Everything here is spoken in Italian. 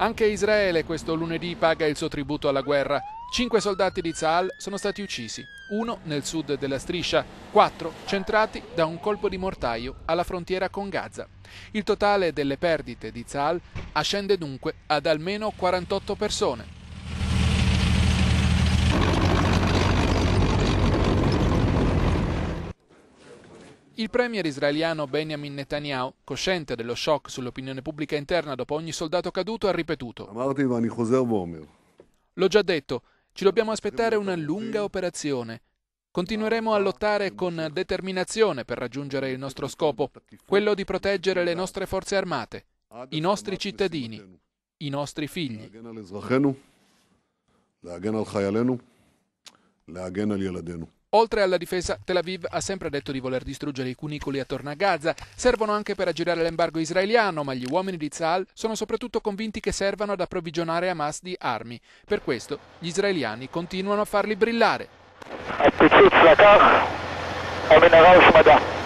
Anche Israele questo lunedì paga il suo tributo alla guerra. Cinque soldati di Tzal sono stati uccisi, uno nel sud della striscia, quattro centrati da un colpo di mortaio alla frontiera con Gaza. Il totale delle perdite di Tzal ascende dunque ad almeno 48 persone. Il premier israeliano Benjamin Netanyahu, cosciente dello shock sull'opinione pubblica interna dopo ogni soldato caduto, ha ripetuto: L'ho già detto, ci dobbiamo aspettare una lunga operazione. Continueremo a lottare con determinazione per raggiungere il nostro scopo, quello di proteggere le nostre forze armate, i nostri cittadini, i nostri figli. להגן על חיילינו, להגן על ילדינו. Oltre alla difesa, Tel Aviv ha sempre detto di voler distruggere i cunicoli attorno a Gaza. Servono anche per aggirare l'embargo israeliano, ma gli uomini di Tzal sono soprattutto convinti che servano ad approvvigionare Hamas di armi. Per questo gli israeliani continuano a farli brillare.